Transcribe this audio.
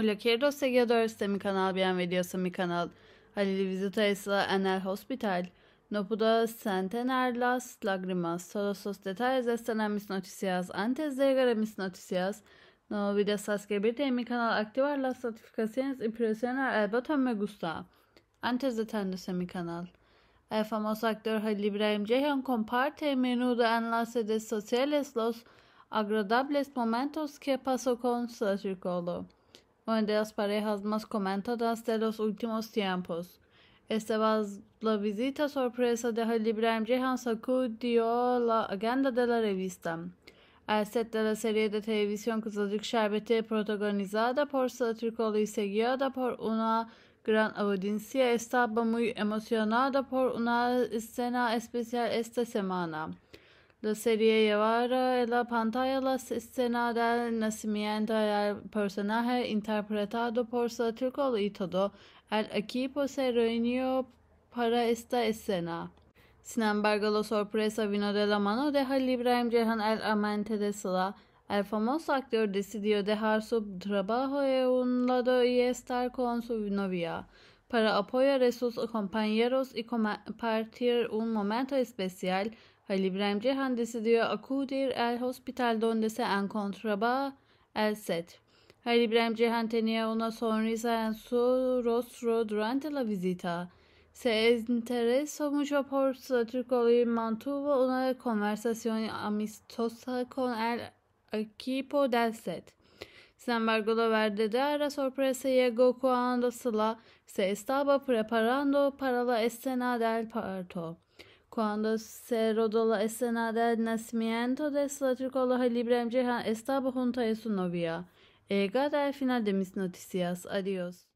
Hola queridos seguidores de mi canal, bienvenidos a mi canal. Al visitáis en el hospital, no puedo centenar las lágrimas. Todos los detalles están en mis noticias. Antes de llegar a mis noticias, no olvides suscribirte a mi canal, activar las notificaciones y presionar el botón me gusta. Antes de terminar mi canal. El famoso actor Halil Ibrahim Ceyhan comparte menudo enlace de sociales los agradables momentos que pasó con su una de las parejas más comentadas de los últimos tiempos. Esta la visita sorpresa de Halil Ibrahim Jehan sacudió la agenda de la revista. Al set de la serie de televisión Kızılcık protagonizada por Satrikol y seguida por una gran audiencia, estaba muy emocionada por una escena especial esta semana. La serie llevará en la pantalla las escenas del nacimiento del personaje interpretado por actor y todo el equipo se reunió para esta escena. Sin embargo, la sorpresa vino de la mano de halibraim Jehan, el amante de Sala, El famoso actor decidió dejar su trabajo en un lado y estar con su novia para apoyar a sus compañeros y compartir un momento especial Halil İbrahim Ceyhan desi diyor acudir el hospital donde se encontraba el set. Halil İbrahim Ceyhan tenía una sonrisa en su rostro durante la visita. Se interesó mucho por su turco y mantuvo una conversación amistosa con el equipo del set. Sin embargo, la verdadera sorpresa llegó cuando Sla se estaba preparando para la escena del parto. Cuando se rodó la escena del nacimiento de Slatrikola e Librem estaba junto a su novia. Llegada al final de mis noticias. Adiós.